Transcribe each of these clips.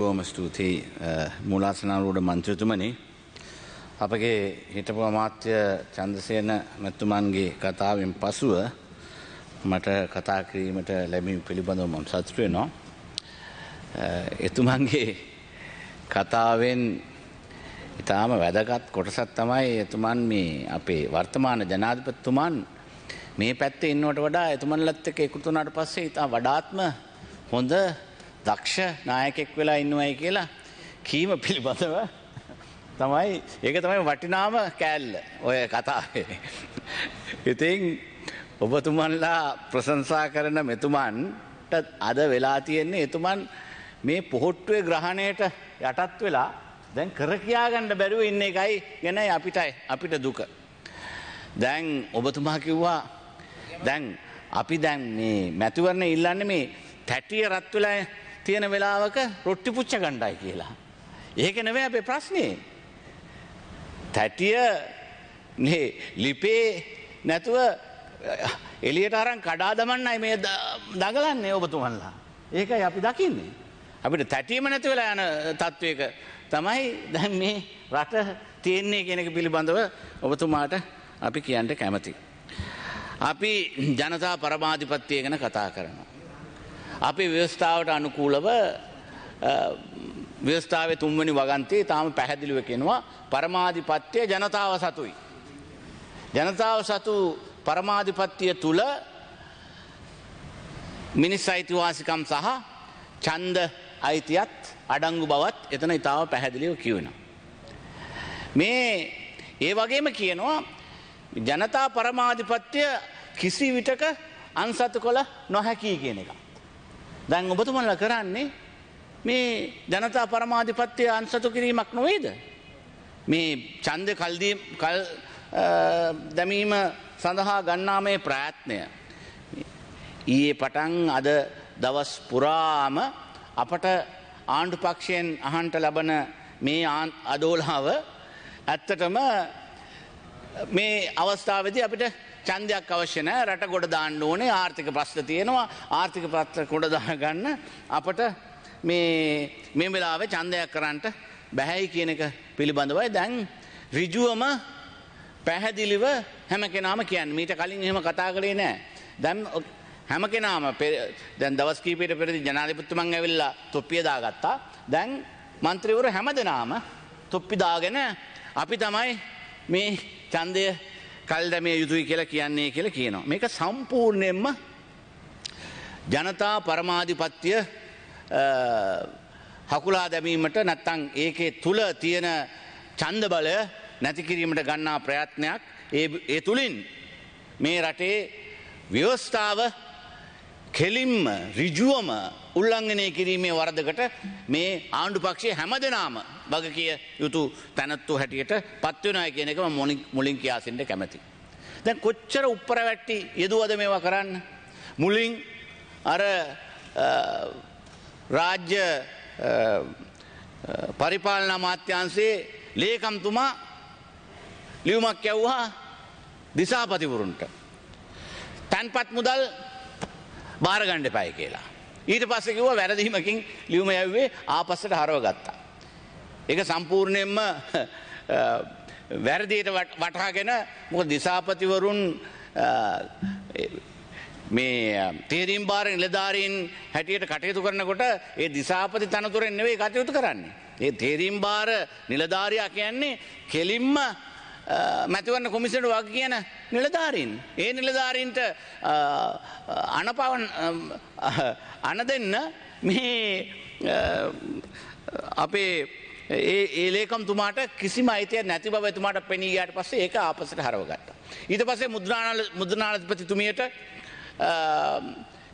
බොහොම ස්තුතියි මූලාසනාරූඩ මන්ත්‍රතුමනි. අපගේ හිටපු අමාත්‍ය චන්දසේන මැතුමන්ගේ කතාවෙන් පසුව මට කතා කිරීමට ලැබීම පිළිබඳව මම සතුටු වෙනවා. එතුමන්ගේ කතාවෙන් ඉතාම වැදගත් කොටසක් තමයි එතුමන් මේ අපේ වර්තමාන ජනාධිපතිතුමන් මේ පැත්තේ ඉන්නවට වඩා එතුමන්ලත් එක්ක එකතු වුණාට පස්සේ ඉතා වඩාත්ම හොඳ දක්ෂ නායකෙක් වෙලා ඉන්නවයි කියලා කීම පිළිබඳව තමයි ඒක තමයි වටිනාම කෑල්ල ඔය කතාවේ. ඉතින් ඔබතුමන්ලා ප්‍රශංසා කරන මෙතුමන්ට අද වෙලා තියෙන්නේ එතුමන් මේ පොහොට්ටුවේ ග්‍රහණයට යටත් වෙලා දැන් කරකයාගණ්ඩ බැරුව ඉන්න එකයි ගැනයි අපිටයි අපිට දුක. දැන් ඔබතුමා කිව්වා දැන් අපි දැන් මේ මැතිවරණ ඉල්ලන්න මේ තැටිය රත්වෙලා තියෙන වෙලාවක රොට්ටි පුච්ච ගණ්ඩයි කියලා. ඒක නෙවේ අපේ ප්‍රශ්නේ. තැටිය ලිපේ නැතුව එලියට අරන් කඩා දමන්නයි මේ දගලන්නේ ඔබතුමන්ලා. ඒකයි අපි දකින්නේ. අපිට තැටීම නැති වෙලා යන තත්ත්වයක තමයි දැන් මේ රට තියෙන්නේ කෙනෙක පිළිබඳව ඔබතුමාට අපි කියන්ට කැමති. අපි ජනතා පරමාධිපත්තිය ගැන කතා කරනවා. අපි ව්‍යවස්ථාවට අනුකූලව ව්‍යවස්ථාවේ තුන්වැනි වගන්තේ තාම පැහැදිලිව කියනවා පරමාධිපත්‍ය ජනතාව සතුයි. ජනතාව සතු පරමාධිපත්‍ය තුල මිනිස් අයිතිවාසිකම් සහ ඡන්ද අයිතියත් අඩංගු බවත් එතන ඊටාව පැහැදිලිව කියවෙනවා. මේ ඒ වගේම කියනවා ජනතා පරමාධිපත්‍ය කිසි විටක අන්සතු කළ නොහැකි කියන එක. දැන් ඔබතුමල්ල කරන්නේ මේ ජනතා පරමාධිපත්‍යය අන්සතු කිරීමක් නොවේද. මේ චන්ද කල්දී කල් දැමීම සඳහා ගන්නා මේ ප්‍රාත්නය. ඊයේ පටන් අද දවස් පුරාම අපට ආණ්ඩු පක්ෂයෙන් අහන්ට ලබන මේ අදෝලාව ඇත්තටම මේ අවස්ථාවදී අපිට චන්දයක් අවශ්‍ය නෑ රට ගොඩ දාන්න ඕනේ ආර්ථික ප්‍රශ්න තියෙනවා ආර්ථික පත්‍ර ගොඩ දාගන්න අපට මේ මේ වෙලාවේ චන්දයක් කරන්නට බැහැයි කියන එක පිළිබඳවයි දැන් ඍජුවම පැහැදිලිව හැම කෙනාම කියන්නේ මීට කලින් එහෙම කතා කළේ නෑ දැන් හැම කෙනාම දැන් දවස් කීපයට පෙරදි ජනාධිපතිතුමන් ඇවිල්ලා තොප්පිය දාගත්තා දැන් മന്ത്രിവർ හැමදෙනාම තොප්පි දාගෙන අපි තමයි මේ ඡන්දය කල් දැමිය යුතුයි කියලා කියන්නේ කියලා කියනවා. මේක සම්පූර්ණයෙන්ම ජනතා පරමාධිපත්‍ය හකුලා දැමීමට නැත්තං ඒකේ තුළ තියෙන චන්ද බලය නැතිකිරීමට ගන්නා ප්‍රයත්නයක් ඒ තුළින් මේ රටේ ව්‍යවස්ථාව කෙලින්ම රිජුවම උල්ලංඝනය කිරීමේ වරදකට මේ ආණ්ඩුපක්ෂය හැම දෙනාම වග කිය යුතු තැනත්තු හැටියට පත්වනය කියන එක මුලින් කියාසිට කැමති. දැන් කොච්චර උප්පර වැට්ටි යෙදුවද මේවා කරන්න. මුලින් අර රාජ්‍ය පරිපාලන මාත්‍යන්සේ ලේකම්තුමා ලියුමක් කැව්වා දිසාපතිවරුන්ට. තැන්පත් මුදල් බාරගණ්ඩ පය කියලා. ඊට පස්සකිව වැරදිීමකින් ලියුම ඇව්වේ ආපස්සට හරව ගත්තා. ඒක සම්පූර්ණයෙන්ම වැරදියට වටහාගෙන මොක දිසාපතිවරුන් මේ තේරීම් බාර නිලධාරීන් හැටියට කටයුතු කරනකොට ඒ දිසාපති තනතුරෙන් නෙවෙයි කටයුතු කරන්නේ. ඒ තේරීම් බාර නිලධාරයා කියන්නේ කෙලින්ම මැතිවරණ කොමිසට වග කියන නිලධාරීන්. ඒ නිලධාරීන්ට අනපවන් අන දෙන්න මේ අපේ ඒ ඒලේකම්තුමාට කිසිම අයිතය නැති බව එතුමාට පෙනීගයට පස්සේ ඒක ආපසට හරවගත්ත. ඊට පස්සේ මුද්‍රාණල මුද්‍රනාධපතිතුමියට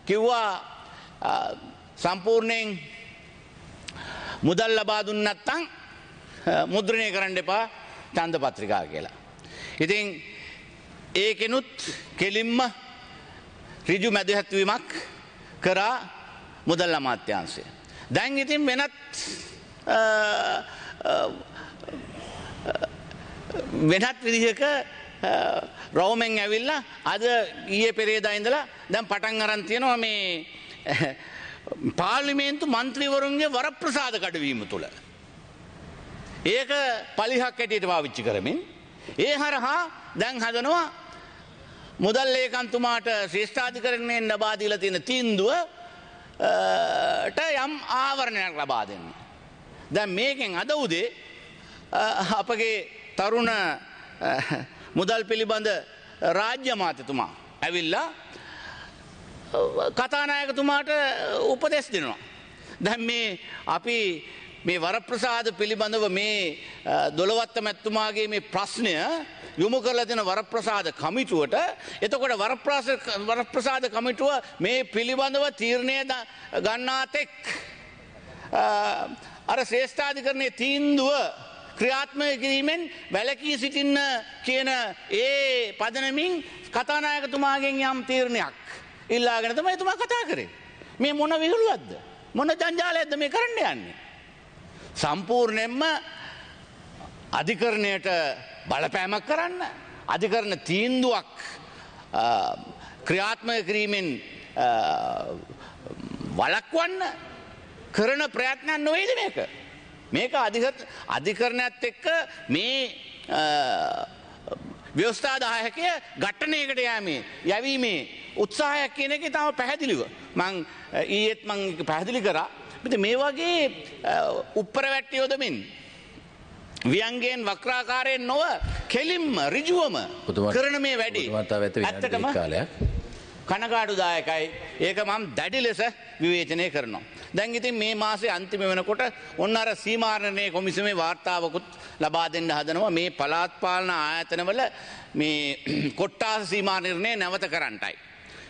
කිව්වා සම්පූර්ණයෙන් මුදල් ලබා දුන්නත්තං මුද්‍රණය කරන්න එපා චන්ද පත්‍රිකා කියලා. ඉතින් ඒකෙනුත් කෙලින්ම රිජු මැදහැත්වීමක් කරා මුදල් අමාත්‍යන්සේ. දැන් ඉතින් වෙනත් වෙනත් විදිහක රෝමෙන් ඇවිල්ලා අද ඊයේ පෙරේදා ඉඳලා දැන් පටන් අරන් තියෙනවා මේ පාර්ලිමේන්තු මන්ත්‍රීවරුන්ගේ වරප්‍රසාද කඩවීම තුළ. ඒක පලිහක් හැටියට පාවිච්චි කරමින් ඒ හරහා දැන් හදනවා මුදල් ඒකන්තුමාට ශ්‍රේෂ්ඨාධිකරණයෙන් ලබා දීලා තියෙන තීන්දුවට යම් ආවරණයක් ලබා දෙන්න. දැන් මේකෙන් අද උදේ අපගේ තරුණ මුදල් පිළිබඳ රාජ්‍ය මාතතුමා ඇවිල්ලා කතානායකතුමාට උපදෙස් දෙනවා. දැන් මේ අපි මේ වරප්‍රසාද පිළිබඳව මේ දොළවත්ත මැත්තුමාගේ මේ ප්‍රශ්නය යොමු කරලා දෙන වරප්‍රසාද කමිටුවට එතකොට වරප්‍රසාද කමිටුව මේ පිළිබඳව තීරණය ගන්නා තෙක් අර ශ්‍රේෂ්ඨාධිකරණය තීන්දුව ක්‍රියාත්මය කිරීමෙන් වැලකී සිටින්න කියන ඒ පදනමින් කතානායකතුමාගෙන් යම් තීරණයක් ඉල්ලාගෙන තමයි එතුමා කතා කරේ. මේ මොන විහිළුවක්ද? මොන ජංජාලයක්ද මේ කරන්න යන්නේ? සම්පූර්ණයෙන්ම අධිකරණයට බලපෑමක් කරන්න අධිකරණ තීන්දුවක් ක්‍රියාත්මක කිරීමෙන් වලක්වන්න කරන ප්‍රයත්නයක් නොවේද මේක. මේක අධිකරණයත් එක්ක මේ ව්‍යවස්ථාදායකය ගට්ටනයකට යෑමේ යැවීමේ උත්සාහයක් කියන එක තම පැහැදිලිව. මං ඊයේත් මං පැහැදිලි කරා. මෙත මේ වගේ උප්පරවැට්ටියෝදමින් වියන්ගේෙන් වක්‍රාකාරයෙන් නොව කෙලින්ම රිජුවම කරන මේ වැඩි ඇත්තටම කාලයක්. කනගාඩුදායකයි. ඒක මම දැඩි ලෙස විවේචනය කරනවා. දැන් ඉතින් මේ මාසේ අන්තිම වෙනකොට ඔන්න අර සීමාරණය කොමිසමේ වාර්තාවකුත් ලබා දෙන්න හදනවා මේ පළාත් පාලන ආයතනවල මේ කොට්ටාස සීමා නිර්ණය නැවත කරන්නටයි.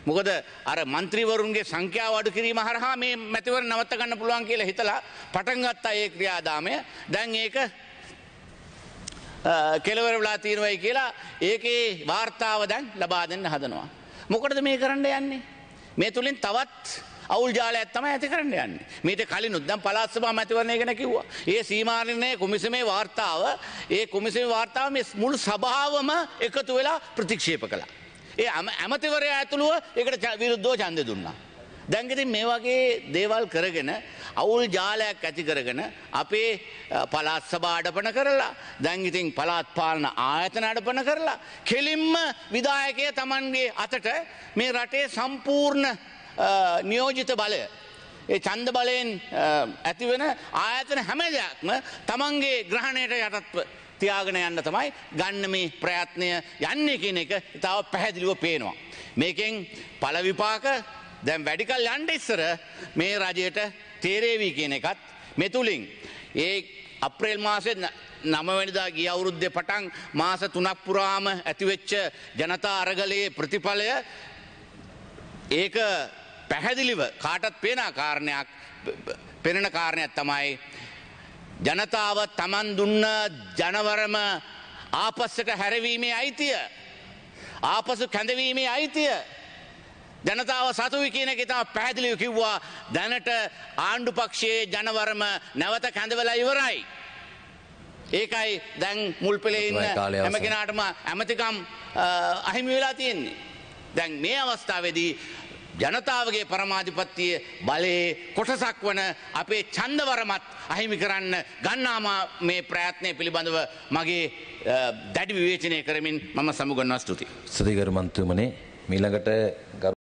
මොකද අර මන්ත්‍රීවරුන්ගේ සංඛ්‍යාව අඩු කිරීම හරහා මේ මැතිවර නවත්ත ගන්න පුළුවන් කියලා හිතලා පටන් ගත්තා ඒ ක්‍රියාදාමය. දැන් ඒක කෙලවර වෙලා තියෙනවයි කියලා ඒකේ වාර්තාව දැන් ලබා දෙන්න හදනවා. මොකටද මේ කරන්න යන්නේ? මේ තුලින් තවත් අවුල් ජාලයක් තමයි ඇති කරන්න යන්නේ. මීට කලින් උද්දම් පළාත් සභා මැතිවරණය ගැන කිව්වා. ඒ සීමා නිර්ණය කොමිසමේ වාර්තාව, ඒ කොමිසමේ වාර්තාව මේ මුළු සභාවම එකතු වෙලා ප්‍රතික්ෂේප කළා. ඒ ඇමතිවරයා ඇතුළුව ඒකට විරුද්ධව ඡන්දය දුන්නා. දැන්ගතින් මේ වගේ දේවල් කරගෙන අවුල් ජාලයක් ඇති කරගෙන අපේ පළාත් සභා අඩපන කරලා දැන්ගිතින් පළාත් පාලන ආයතන අඩපන කරලා කෙලින්ම විදායකය තමන්ගේ අතට මේ රටේ සම්පූර්ණ නියෝජිත බලය ඒ චන්ද බලයෙන් ඇතිවෙන ආයතන හැම දෙයක්ම තමන්ගේ ග්‍රහණයට යටත්ව තියාගෙන යන්න තමයි ගන්න මේ ප්‍රයත්නය යන්නේ කියන එක ඉතාව පැහැදිලිව පේනවා. මේකෙන් පලවිපාක දැන් වැඩිකල් යන්න ඉස්සර මේ රජයට තේරේවි කියන එකත් මෙතුලින් ඒ අප්‍රේල් මාසේ නමවැනිදා ගිය අවුරුද්දේ පටන් මාස තුනක් පුරාම ඇතිවෙච්ච ජනතා අරගලයේ ප්‍රතිඵලය ඒක පැහැදිලිව කාටත් පේන කාරණයක් පෙනෙන කාරණයක් තමයි ජනතාව තමන් දුන්න ජනවරම ආපස්සට හැරවීමේ අයිතිය ආපසු කැඳවීමේ අයිතිය ජනතාව සතුයි කියන එක ඉතා පැහැදිලිව කිව්වා දැනට ආණ්ඩු පක්ෂයේ ජනවරම නැවත කැඳවලා ඉවරයි. ඒකයි දැන් මුල්පෙලේ ඉන්න හැමගෙනාටම ඇමතිකම් අහිමි වෙලා තියෙන්නේ. දැන් මේ අවස්ථාවේදී ජනතාවගේ පරමාධිපත්තිය බලයේ කොටසක් වන අපේ චන්දවරමත් අහිමි කරන්න ගන්නාම මේ ප්‍රාත්නය පිළිබඳව මගේ දැඩි විවේචනය කරමින් මම සමුගන්වා ස්තුති. සතිකරමන්තුමනේ මීළඟට ගරු